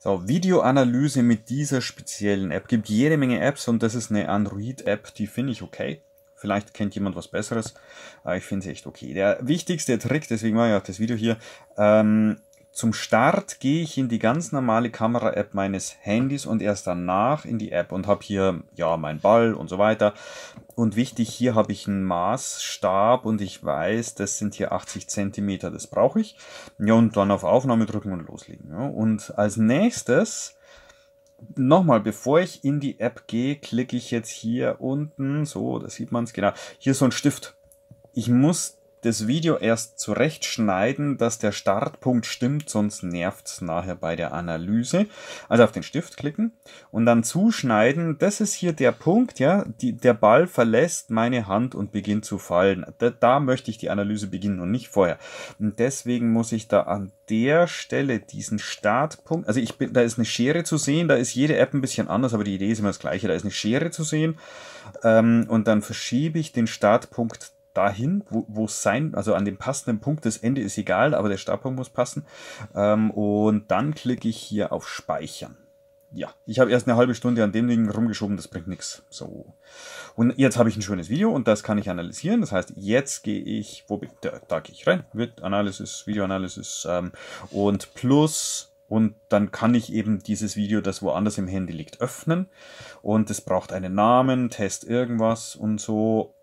So, Videoanalyse mit dieser speziellen App. Gibt jede Menge Apps und das ist eine Android-App, die finde ich okay. Vielleicht kennt jemand was Besseres, aber ich finde sie echt okay. Der wichtigste Trick, deswegen mache ich auch das Video hier, ähm, zum Start gehe ich in die ganz normale Kamera-App meines Handys und erst danach in die App und habe hier ja meinen Ball und so weiter. Und wichtig, hier habe ich einen Maßstab und ich weiß, das sind hier 80 Zentimeter, das brauche ich. Ja, und dann auf Aufnahme drücken und loslegen. Ja. Und als nächstes nochmal, bevor ich in die App gehe, klicke ich jetzt hier unten, so, da sieht man es genau, hier ist so ein Stift. Ich muss das Video erst zurechtschneiden, dass der Startpunkt stimmt, sonst nervt's nachher bei der Analyse. Also auf den Stift klicken und dann zuschneiden. Das ist hier der Punkt, ja, die, der Ball verlässt meine Hand und beginnt zu fallen. Da, da möchte ich die Analyse beginnen und nicht vorher. Und deswegen muss ich da an der Stelle diesen Startpunkt, also ich bin, da ist eine Schere zu sehen, da ist jede App ein bisschen anders, aber die Idee ist immer das gleiche. Da ist eine Schere zu sehen ähm, und dann verschiebe ich den Startpunkt dahin, wo es sein, also an dem passenden Punkt, das Ende ist egal, aber der Startpunkt muss passen. Ähm, und dann klicke ich hier auf Speichern. Ja, ich habe erst eine halbe Stunde an dem Ding rumgeschoben, das bringt nichts. So. Und jetzt habe ich ein schönes Video und das kann ich analysieren. Das heißt, jetzt gehe ich, wo bin, da, da gehe ich rein, wird Analysis, Videoanalysis ähm, und plus und dann kann ich eben dieses Video, das woanders im Handy liegt, öffnen. Und es braucht einen Namen, Test irgendwas und so.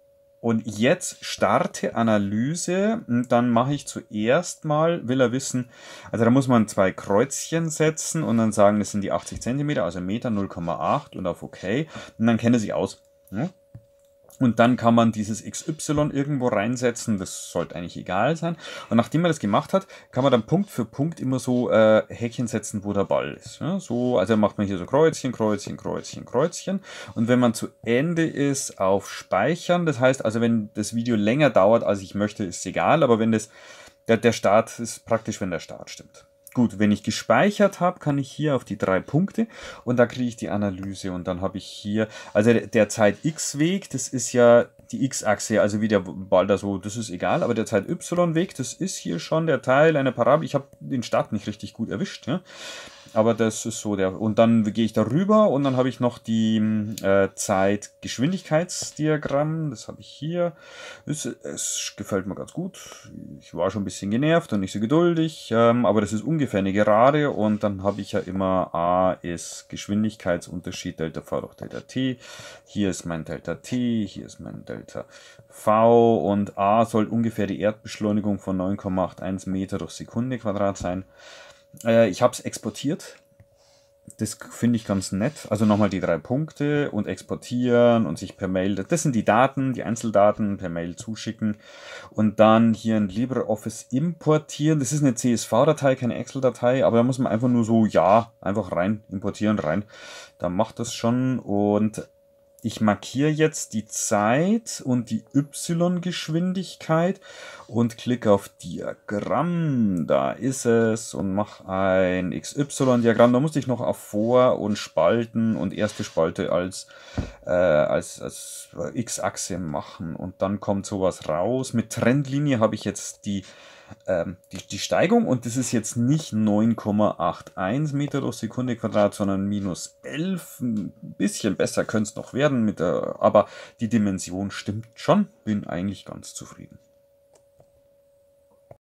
Und jetzt starte Analyse. Und dann mache ich zuerst mal, will er wissen, also da muss man zwei Kreuzchen setzen und dann sagen, das sind die 80 cm, also Meter 0,8 und auf OK. Und dann kennt er sich aus. Hm? Und dann kann man dieses XY irgendwo reinsetzen, das sollte eigentlich egal sein. Und nachdem man das gemacht hat, kann man dann Punkt für Punkt immer so äh, Häkchen setzen, wo der Ball ist. Ja, so, also macht man hier so Kreuzchen, Kreuzchen, Kreuzchen, Kreuzchen. Und wenn man zu Ende ist, auf Speichern. Das heißt also, wenn das Video länger dauert, als ich möchte, ist es egal. Aber wenn das, der, der Start ist praktisch, wenn der Start stimmt. Gut, wenn ich gespeichert habe, kann ich hier auf die drei Punkte und da kriege ich die Analyse und dann habe ich hier, also der Zeit-X-Weg, das ist ja die X-Achse, also wie der Ball da so, das ist egal, aber der Zeit-Y-Weg, das ist hier schon der Teil einer Parabel. Ich habe den Start nicht richtig gut erwischt. Ja? Aber das ist so der. Und dann gehe ich darüber und dann habe ich noch die hm, äh, Zeit-Geschwindigkeitsdiagramm. Das habe ich hier. Es, es, gefällt mir ganz gut. Ich war schon ein bisschen genervt und nicht so geduldig. Ähm, aber das ist ungefähr eine Gerade. Und dann habe ich ja immer A ist Geschwindigkeitsunterschied Delta V durch Delta T. Hier ist mein Delta T. Hier ist mein Delta V. Und A soll ungefähr die Erdbeschleunigung von 9,81 Meter durch Sekunde Quadrat sein. Äh, ich habe es exportiert. Das finde ich ganz nett. Also nochmal die drei Punkte und exportieren und sich per Mail. Das sind die Daten, die Einzeldaten per Mail zuschicken. Und dann hier ein LibreOffice importieren. Das ist eine CSV-Datei, keine Excel-Datei, aber da muss man einfach nur so, ja, einfach rein importieren, rein. Dann macht das schon. Und ich markiere jetzt die Zeit und die Y-Geschwindigkeit und klicke auf Diagramm. Da ist es und mache ein XY-Diagramm. Da musste ich noch auf Vor- und Spalten und erste Spalte als, äh, als, als X-Achse machen. Und dann kommt sowas raus. Mit Trendlinie habe ich jetzt die ähm, die, die Steigung und das ist jetzt nicht 9,81 Meter durch Sekunde Quadrat, sondern minus 11. Ein bisschen besser könnte es noch werden, mit der, aber die Dimension stimmt schon. Bin eigentlich ganz zufrieden.